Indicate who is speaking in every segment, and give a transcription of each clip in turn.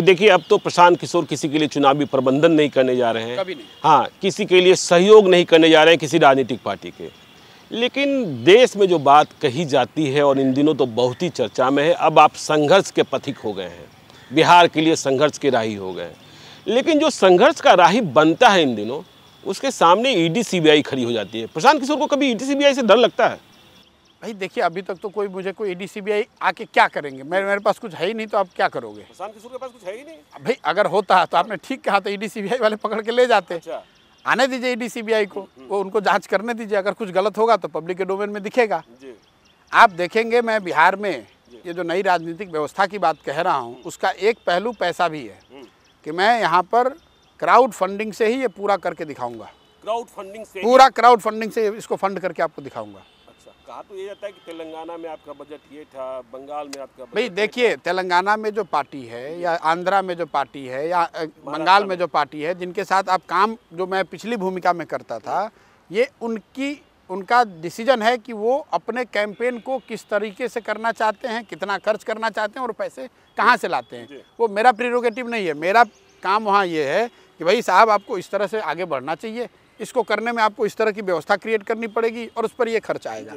Speaker 1: कि देखिए अब तो प्रशांत किशोर किसी के लिए चुनावी प्रबंधन नहीं करने जा रहे हैं हाँ किसी के लिए सहयोग नहीं करने जा रहे हैं किसी राजनीतिक पार्टी के लेकिन देश में जो बात कही जाती है और इन दिनों तो बहुत ही चर्चा में है अब आप संघर्ष के पथिक हो गए हैं बिहार के लिए संघर्ष के राही हो गए हैं लेकिन जो संघर्ष का राही बनता है इन दिनों उसके सामने ईडी सीबीआई खड़ी हो जाती है प्रशांत किशोर को कभी ईडी सीबीआई से डर लगता है
Speaker 2: भाई देखिए अभी तक तो कोई मुझे कोई एडीसीबीआई आके क्या करेंगे मेरे मेरे पास कुछ है ही नहीं तो आप क्या करोगे किशोर के
Speaker 1: पास कुछ है ही नहीं
Speaker 2: भाई अगर होता तो आपने ठीक कहा तो एडीसीबीआई वाले पकड़ के ले जाते अच्छा। आने दीजिए एडीसीबीआई को हम्म, हम्म। वो उनको जांच करने दीजिए अगर कुछ गलत होगा तो पब्लिक के डोमेन में दिखेगा आप देखेंगे मैं बिहार में ये जो नई राजनीतिक व्यवस्था की बात कह रहा हूँ उसका एक पहलू पैसा भी है हम्म। कि मैं यहाँ पर क्राउड फंडिंग से ही ये पूरा करके दिखाऊंगा
Speaker 1: क्राउड फंडिंग से पूरा क्राउड
Speaker 2: फंडिंग से इसको फंड करके आपको दिखाऊंगा
Speaker 1: कहा तो ये जाता है कि तेलंगाना में आपका बजट ये था बंगाल में आपका भाई
Speaker 2: देखिए तेलंगाना में जो पार्टी है या आंध्रा में जो पार्टी है या बंगाल में जो पार्टी है जिनके साथ आप काम जो मैं पिछली भूमिका में करता था ये उनकी उनका डिसीजन है कि वो अपने कैंपेन को किस तरीके से करना चाहते हैं कितना खर्च करना चाहते हैं और पैसे कहाँ से लाते हैं वो मेरा प्रिरोगेटिव नहीं है मेरा काम वहाँ ये है कि भाई साहब आपको इस तरह से आगे बढ़ना चाहिए इसको करने में आपको इस तरह की व्यवस्था क्रिएट करनी पड़ेगी और उस पर ये खर्च आएगा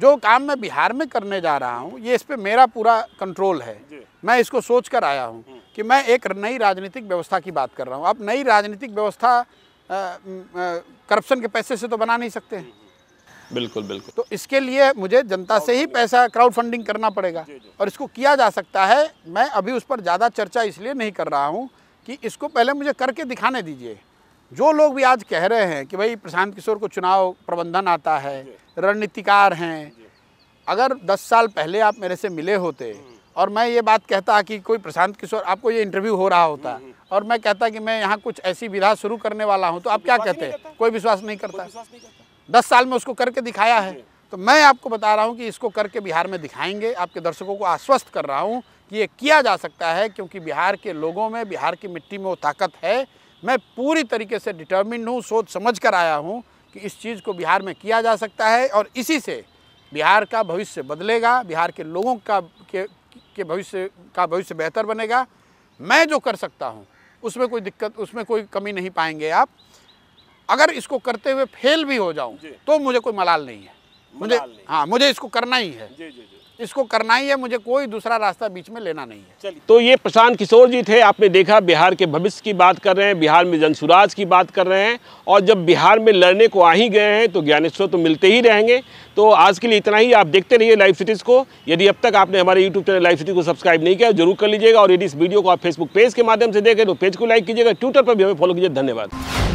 Speaker 2: जो काम मैं बिहार में करने जा रहा हूँ ये इस पर मेरा पूरा कंट्रोल है मैं इसको सोच कर आया हूँ हम्म। कि मैं एक नई राजनीतिक व्यवस्था की बात कर रहा हूँ आप नई राजनीतिक व्यवस्था करप्शन के पैसे से तो बना नहीं सकते हैं हम्म,
Speaker 1: हम्म। बिल्कुल बिल्कुल
Speaker 2: तो इसके लिए मुझे जनता से ही पैसा क्राउड फंडिंग करना पड़ेगा और इसको किया जा सकता है मैं अभी उस पर ज़्यादा चर्चा इसलिए नहीं कर रहा हूँ कि इसको पहले मुझे करके दिखाने दीजिए जो लोग भी आज कह रहे हैं कि भाई प्रशांत किशोर को चुनाव प्रबंधन आता है रणनीतिकार हैं अगर 10 साल पहले आप मेरे से मिले होते हम्म। और मैं ये बात कहता कि कोई प्रशांत किशोर आपको ये इंटरव्यू हो रहा होता हम्म, हम्म। और मैं कहता कि मैं यहाँ कुछ ऐसी विधा शुरू करने वाला हूँ तो आप क्या कहते हैं कोई विश्वास नहीं करता दस साल में उसको करके दिखाया है तो मैं आपको बता रहा हूँ कि इसको करके बिहार में दिखाएंगे आपके दर्शकों को आश्वस्त कर रहा हूँ कि ये किया जा सकता है क्योंकि बिहार के लोगों में बिहार की मिट्टी में वो ताकत है मैं पूरी तरीके से डिटर्मिन हूँ सोच समझ कर आया हूँ कि इस चीज़ को बिहार में किया जा सकता है और इसी से बिहार का भविष्य बदलेगा बिहार के लोगों का के, के भविष्य का भविष्य बेहतर बनेगा मैं जो कर सकता हूँ उसमें कोई दिक्कत उसमें कोई कमी नहीं पाएंगे आप अगर इसको करते हुए फेल भी हो जाऊँ तो मुझे कोई मलाल नहीं है मुझे हाँ मुझे इसको करना ही है जी जी जी इसको करना ही है मुझे कोई दूसरा रास्ता बीच में लेना नहीं है चलिए तो ये प्रशांत
Speaker 1: किशोर जी थे आपने देखा बिहार के भविष्य की बात कर रहे हैं बिहार में जनसुराज की बात कर रहे हैं और जब बिहार में लड़ने को आ ही गए हैं तो ज्ञानेश्वर तो मिलते ही रहेंगे तो आज के लिए इतना ही आप देखते रहिए लाइव सिटीज़ को यदि अब तक आपने हमारे यूट्यूब चैनल लाइव सिटी को सब्सक्राइब नहीं किया जरूर कर लीजिएगा और यदि इस वीडियो को आप फेसबुक पेज के माध्यम से देखें तो पेज को लाइक कीजिएगा ट्विटर पर भी हमें फॉलो कीजिए धन्यवाद